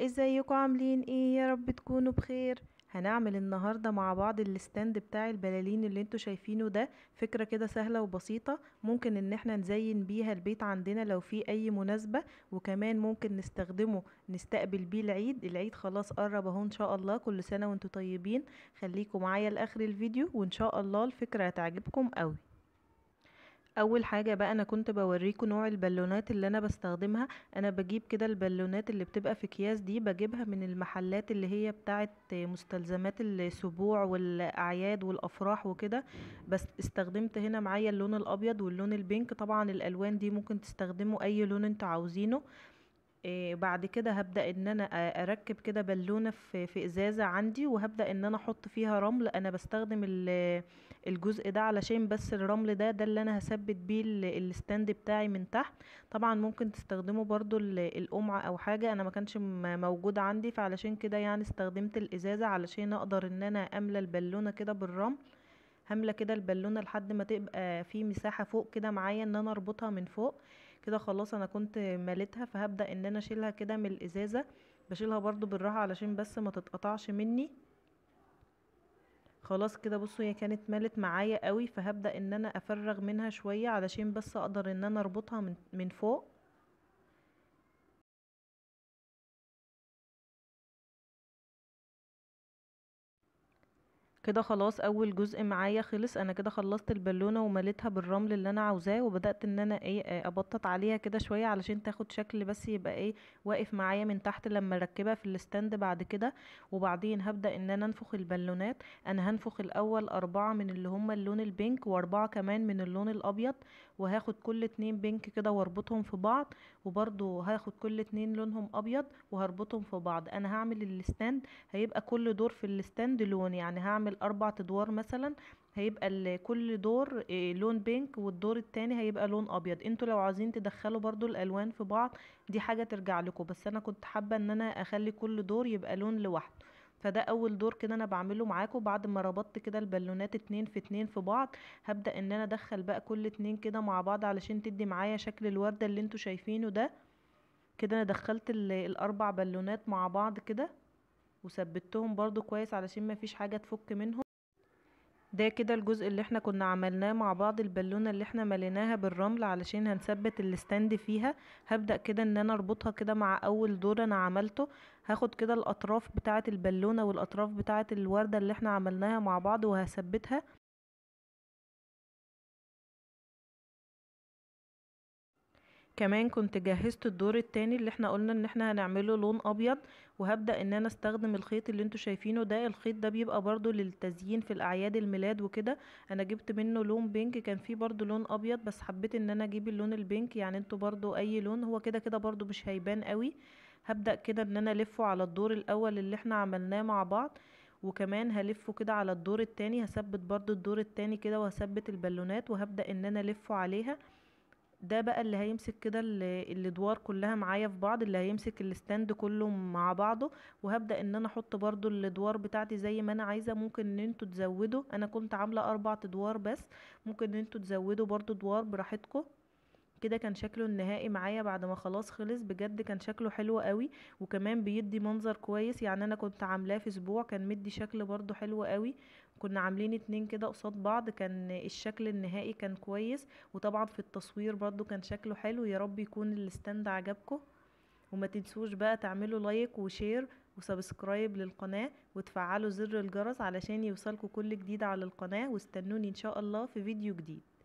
ازيكم عاملين ايه يا رب تكونوا بخير هنعمل النهاردة مع بعض الستاند بتاع البلالين اللي انتوا شايفينه ده فكرة كده سهلة وبسيطة ممكن ان احنا نزين بيها البيت عندنا لو في اي مناسبة وكمان ممكن نستخدمه نستقبل بيه العيد العيد خلاص قرب اهو ان شاء الله كل سنة وانتوا طيبين خليكم معايا لاخر الفيديو وان شاء الله الفكرة هتعجبكم قوي اول حاجه بقى انا كنت بوريكم نوع البالونات اللي انا بستخدمها انا بجيب كده البالونات اللي بتبقى في اكياس دي بجيبها من المحلات اللي هي بتاعه مستلزمات السبوع والاعياد والافراح وكده بس استخدمت هنا معايا اللون الابيض واللون البينك طبعا الالوان دي ممكن تستخدموا اي لون انتوا عاوزينه آه، بعد كده هبدا ان انا اركب كده بالونه في في ازازه عندي وهبدا ان انا احط فيها رمل انا بستخدم الجزء ده علشان بس الرمل ده ده اللي انا هثبت بيه الستاند بتاعي من تحت طبعا ممكن تستخدمه برضو القمعه او حاجه انا ما كانش موجود عندي فعلشان كده يعني استخدمت الازازه علشان اقدر ان انا املى البالونه كده بالرمل هملى كده البالونه لحد ما تبقى في مساحه فوق كده معايا ان انا اربطها من فوق كده خلاص انا كنت مالتها فهبدا ان انا اشيلها كده من الازازه بشيلها برضو بالراحه علشان بس ما تتقطعش مني خلاص كده بصوا هي كانت مالت معايا قوي فهبدا ان انا افرغ منها شويه علشان بس اقدر ان انا اربطها من, من فوق كده خلاص اول جزء معايا خلص انا كده خلصت البالونه ومليتها بالرمل اللي انا عاوزاه وبدات ان انا ايه آه، ابطط عليها كده شويه علشان تاخد شكل بس يبقى ايه واقف معايا من تحت لما اركبها في الستاند بعد كده وبعدين هبدا ان انا انفخ البالونات انا هنفخ الاول اربعه من اللي هم اللون البينك واربعه كمان من اللون الابيض وهاخد كل اتنين بينك كده واربطهم في بعض وبرضو هاخد كل اتنين لونهم ابيض وهربطهم في بعض انا هعمل الستاند هيبقى كل دور في الستاند لون يعني هعمل اربع ادوار مثلا هيبقى كل دور آه، لون بينك والدور التاني هيبقى لون ابيض انتوا لو عايزين تدخلوا برضو الالوان في بعض دي حاجه ترجع لكم بس انا كنت حابه ان انا اخلي كل دور يبقى لون لوحده فده اول دور كده انا بعمله معاكم بعد ما ربطت كده البالونات اتنين في اتنين في بعض هبدا ان انا ادخل بقى كل اتنين كده مع بعض علشان تدي معايا شكل الورده اللي انتوا شايفينه ده كده انا دخلت الاربع بالونات مع بعض كده وثبتهم برضو كويس علشان ما فيش حاجة تفك منهم ده كده الجزء اللي احنا كنا عملناه مع بعض البالونة اللي احنا مليناها بالرمل علشان هنثبت الستاند فيها هبدأ كده ان انا اربطها كده مع اول دور انا عملته هاخد كده الاطراف بتاعة البالونة والاطراف بتاعة الوردة اللي احنا عملناها مع بعض وهثبتها كمان كنت جهزت الدور التاني اللي احنا قلنا ان احنا هنعمله لون ابيض وهبدأ ان انا استخدم الخيط اللي انتوا شايفينه ده الخيط ده بيبقى برضو للتزيين في الاعياد الميلاد وكده انا جبت منه لون بينك كان فيه برضو لون ابيض بس حبيت ان انا اجيب اللون البينك يعني انتوا برضو اي لون هو كده كده برضو مش هيبان قوي هبدأ كده ان انا الفه على الدور الاول اللي احنا عملناه مع بعض وكمان هلفه كده على الدور التاني هثبت برضو الدور التاني كده وهثبت البالونات وهبدأ ان انا الفه عليها ده بقى اللي هيمسك كده الادوار كلها معايا في بعض اللي هيمسك الستاند كله مع بعضه وهبدا ان انا احط برضو الادوار بتاعتي زي ما انا عايزه ممكن ان انتوا تزودوا انا كنت عامله اربع ادوار بس ممكن ان انتوا تزودوا برضو ادوار براحتكم كده كان شكله النهائي معايا بعد ما خلاص خلص بجد كان شكله حلو قوي وكمان بيدي منظر كويس يعني انا كنت عاملاه في اسبوع كان مدي شكل برضو حلو قوي كنا عاملين اتنين كده قصاد بعض كان الشكل النهائي كان كويس وطبعا في التصوير برضو كان شكله حلو يا رب يكون الستاند عجبكم وما تنسوش بقى تعملوا لايك وشير وسبسكرايب للقناة وتفعلوا زر الجرس علشان يوصلكوا كل جديد على القناة واستنوني ان شاء الله في فيديو جديد